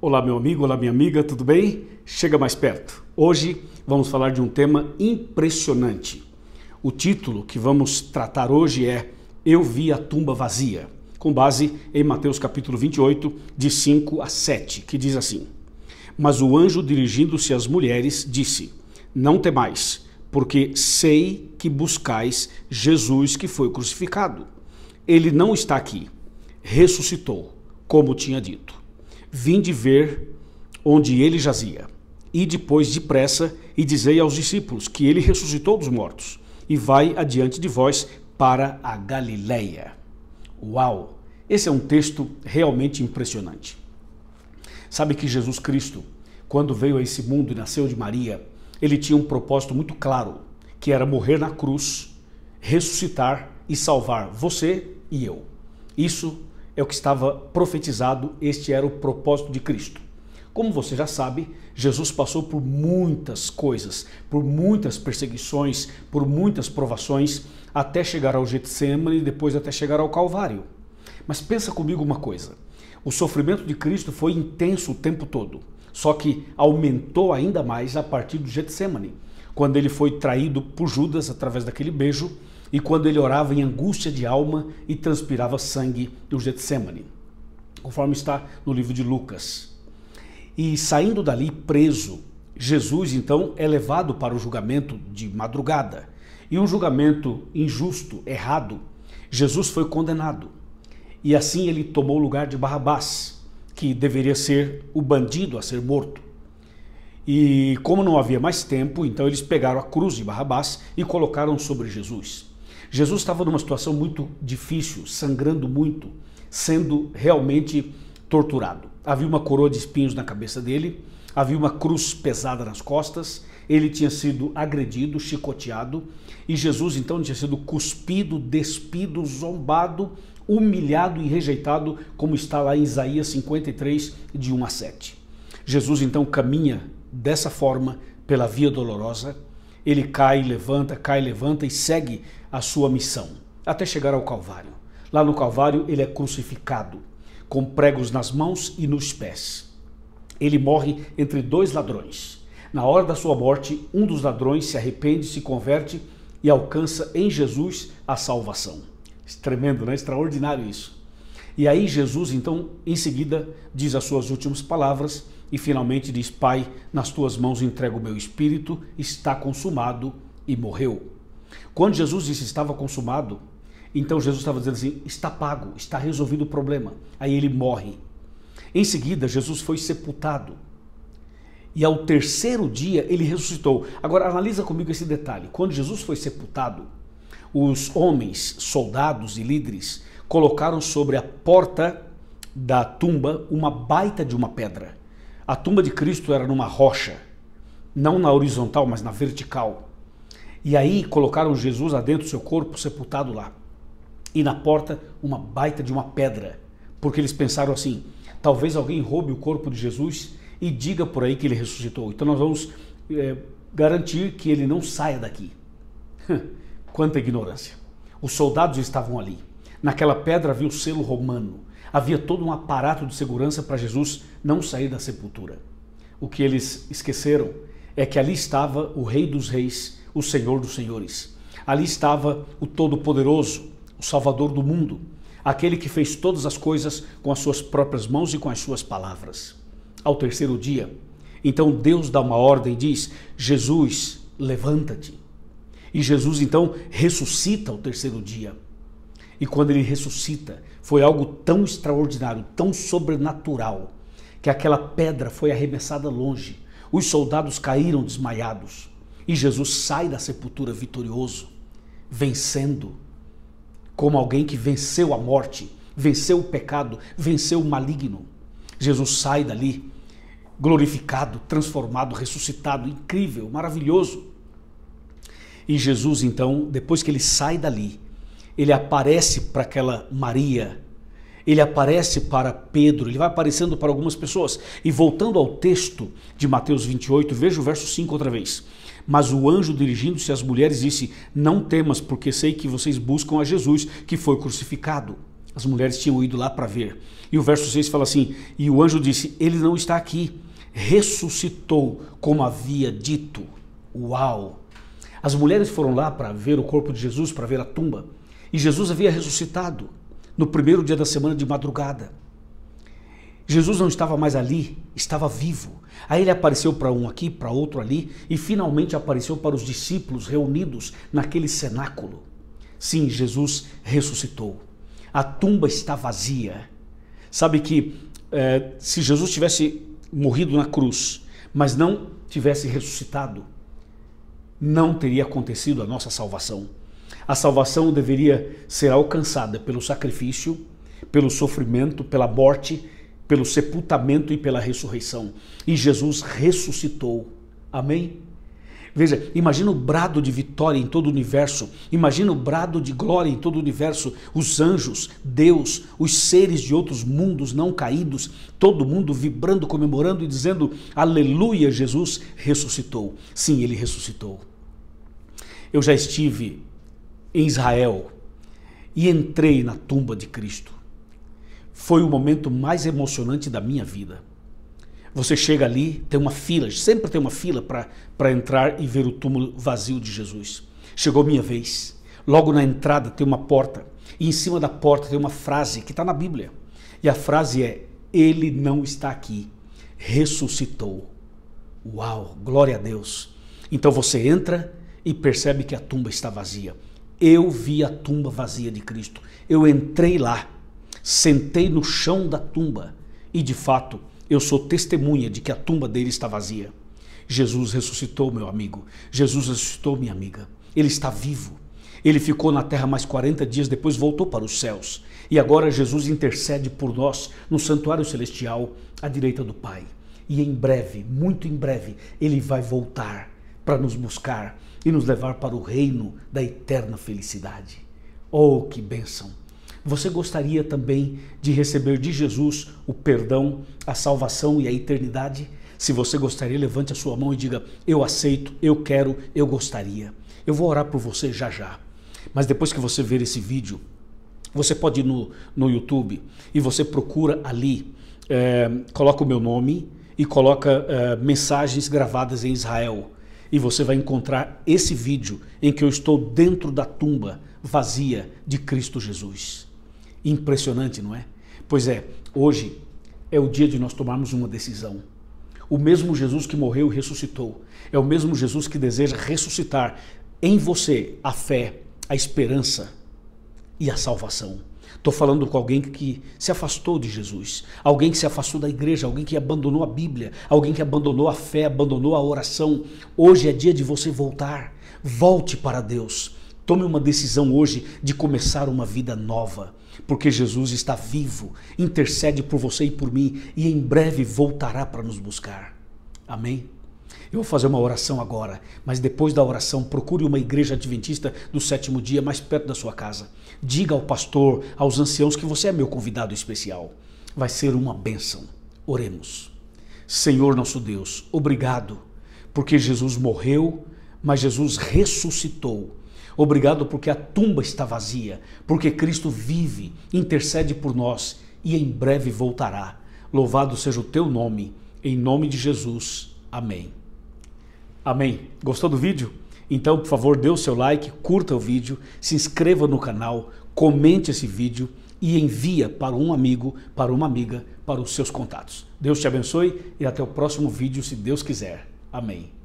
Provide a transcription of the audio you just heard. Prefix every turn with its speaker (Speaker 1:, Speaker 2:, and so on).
Speaker 1: Olá, meu amigo, olá, minha amiga, tudo bem? Chega mais perto. Hoje vamos falar de um tema impressionante. O título que vamos tratar hoje é Eu vi a tumba vazia, com base em Mateus capítulo 28, de 5 a 7, que diz assim: Mas o anjo, dirigindo-se às mulheres, disse: Não temais, porque sei que buscais Jesus que foi crucificado. Ele não está aqui, ressuscitou, como tinha dito vim de ver onde ele jazia. E depois depressa e dizei aos discípulos que ele ressuscitou dos mortos e vai adiante de vós para a Galileia. Uau! Esse é um texto realmente impressionante. Sabe que Jesus Cristo, quando veio a esse mundo e nasceu de Maria, ele tinha um propósito muito claro, que era morrer na cruz, ressuscitar e salvar você e eu. Isso é o que estava profetizado, este era o propósito de Cristo. Como você já sabe, Jesus passou por muitas coisas, por muitas perseguições, por muitas provações, até chegar ao Getsemane e depois até chegar ao Calvário. Mas pensa comigo uma coisa: o sofrimento de Cristo foi intenso o tempo todo, só que aumentou ainda mais a partir do Getsemane, quando ele foi traído por Judas através daquele beijo e quando ele orava em angústia de alma e transpirava sangue no Getsemane, conforme está no livro de Lucas. E saindo dali preso, Jesus então é levado para o julgamento de madrugada. E um julgamento injusto, errado, Jesus foi condenado. E assim ele tomou o lugar de Barrabás, que deveria ser o bandido a ser morto. E como não havia mais tempo, então eles pegaram a cruz de Barrabás e colocaram sobre Jesus. Jesus estava numa situação muito difícil, sangrando muito, sendo realmente torturado. Havia uma coroa de espinhos na cabeça dele, havia uma cruz pesada nas costas, ele tinha sido agredido, chicoteado, e Jesus então tinha sido cuspido, despido, zombado, humilhado e rejeitado, como está lá em Isaías 53, de 1 a 7. Jesus então caminha dessa forma pela via dolorosa ele cai, levanta, cai, levanta e segue a sua missão, até chegar ao Calvário. Lá no Calvário, ele é crucificado, com pregos nas mãos e nos pés. Ele morre entre dois ladrões. Na hora da sua morte, um dos ladrões se arrepende, se converte e alcança em Jesus a salvação. Tremendo, né? Extraordinário isso. E aí Jesus, então, em seguida, diz as suas últimas palavras e finalmente diz: Pai, nas tuas mãos entrego o meu espírito, está consumado e morreu. Quando Jesus disse estava consumado, então Jesus estava dizendo assim: está pago, está resolvido o problema. Aí ele morre. Em seguida, Jesus foi sepultado. E ao terceiro dia ele ressuscitou. Agora analisa comigo esse detalhe. Quando Jesus foi sepultado, os homens, soldados e líderes colocaram sobre a porta da tumba uma baita de uma pedra a tumba de Cristo era numa rocha, não na horizontal, mas na vertical. E aí colocaram Jesus adentro do seu corpo, sepultado lá. E na porta, uma baita de uma pedra. Porque eles pensaram assim: talvez alguém roube o corpo de Jesus e diga por aí que ele ressuscitou. Então nós vamos é, garantir que ele não saia daqui. Quanta ignorância! Os soldados estavam ali. Naquela pedra havia o selo romano. Havia todo um aparato de segurança para Jesus não sair da sepultura. O que eles esqueceram é que ali estava o Rei dos Reis, o Senhor dos Senhores. Ali estava o Todo-Poderoso, o Salvador do mundo, aquele que fez todas as coisas com as suas próprias mãos e com as suas palavras. Ao terceiro dia, então Deus dá uma ordem e diz: Jesus, levanta-te. E Jesus então ressuscita ao terceiro dia. E quando ele ressuscita, foi algo tão extraordinário, tão sobrenatural, que aquela pedra foi arremessada longe. Os soldados caíram desmaiados. E Jesus sai da sepultura vitorioso, vencendo, como alguém que venceu a morte, venceu o pecado, venceu o maligno. Jesus sai dali glorificado, transformado, ressuscitado, incrível, maravilhoso. E Jesus, então, depois que ele sai dali, ele aparece para aquela Maria, ele aparece para Pedro, ele vai aparecendo para algumas pessoas. E voltando ao texto de Mateus 28, veja o verso 5 outra vez. Mas o anjo, dirigindo-se às mulheres, disse: Não temas, porque sei que vocês buscam a Jesus, que foi crucificado. As mulheres tinham ido lá para ver. E o verso 6 fala assim: E o anjo disse: Ele não está aqui, ressuscitou, como havia dito. Uau! As mulheres foram lá para ver o corpo de Jesus, para ver a tumba. E Jesus havia ressuscitado no primeiro dia da semana de madrugada. Jesus não estava mais ali, estava vivo. Aí ele apareceu para um aqui, para outro ali, e finalmente apareceu para os discípulos reunidos naquele cenáculo. Sim, Jesus ressuscitou. A tumba está vazia. Sabe que é, se Jesus tivesse morrido na cruz, mas não tivesse ressuscitado, não teria acontecido a nossa salvação. A salvação deveria ser alcançada pelo sacrifício, pelo sofrimento, pela morte, pelo sepultamento e pela ressurreição. E Jesus ressuscitou. Amém? Veja, imagina o brado de vitória em todo o universo, imagina o brado de glória em todo o universo, os anjos, Deus, os seres de outros mundos não caídos, todo mundo vibrando, comemorando e dizendo: Aleluia, Jesus ressuscitou. Sim, ele ressuscitou. Eu já estive em Israel e entrei na tumba de Cristo. Foi o momento mais emocionante da minha vida. Você chega ali, tem uma fila, sempre tem uma fila para entrar e ver o túmulo vazio de Jesus. Chegou minha vez. Logo na entrada tem uma porta, e em cima da porta tem uma frase que está na Bíblia. E a frase é: Ele não está aqui, ressuscitou. Uau, glória a Deus. Então você entra e percebe que a tumba está vazia. Eu vi a tumba vazia de Cristo. Eu entrei lá, sentei no chão da tumba e, de fato, eu sou testemunha de que a tumba dele está vazia. Jesus ressuscitou, meu amigo. Jesus ressuscitou, minha amiga. Ele está vivo. Ele ficou na terra mais 40 dias, depois voltou para os céus. E agora Jesus intercede por nós no santuário celestial à direita do Pai. E em breve, muito em breve, ele vai voltar para nos buscar e nos levar para o reino da eterna felicidade. Oh, que bênção! Você gostaria também de receber de Jesus o perdão, a salvação e a eternidade? Se você gostaria, levante a sua mão e diga: Eu aceito, eu quero, eu gostaria. Eu vou orar por você já já. Mas depois que você ver esse vídeo, você pode ir no, no YouTube e você procura ali, é, coloca o meu nome e coloca é, mensagens gravadas em Israel e você vai encontrar esse vídeo em que eu estou dentro da tumba vazia de Cristo Jesus. Impressionante, não é? Pois é, hoje é o dia de nós tomarmos uma decisão. O mesmo Jesus que morreu e ressuscitou, é o mesmo Jesus que deseja ressuscitar em você a fé, a esperança e a salvação. Estou falando com alguém que se afastou de Jesus, alguém que se afastou da igreja, alguém que abandonou a Bíblia, alguém que abandonou a fé, abandonou a oração. Hoje é dia de você voltar. Volte para Deus. Tome uma decisão hoje de começar uma vida nova, porque Jesus está vivo, intercede por você e por mim e em breve voltará para nos buscar. Amém? Eu vou fazer uma oração agora, mas depois da oração, procure uma igreja adventista do sétimo dia mais perto da sua casa. Diga ao pastor, aos anciãos, que você é meu convidado especial. Vai ser uma bênção. Oremos. Senhor nosso Deus, obrigado, porque Jesus morreu, mas Jesus ressuscitou. Obrigado porque a tumba está vazia, porque Cristo vive, intercede por nós e em breve voltará. Louvado seja o teu nome, em nome de Jesus. Amém. Amém. Gostou do vídeo? Então, por favor, dê o seu like, curta o vídeo, se inscreva no canal, comente esse vídeo e envia para um amigo, para uma amiga, para os seus contatos. Deus te abençoe e até o próximo vídeo, se Deus quiser. Amém.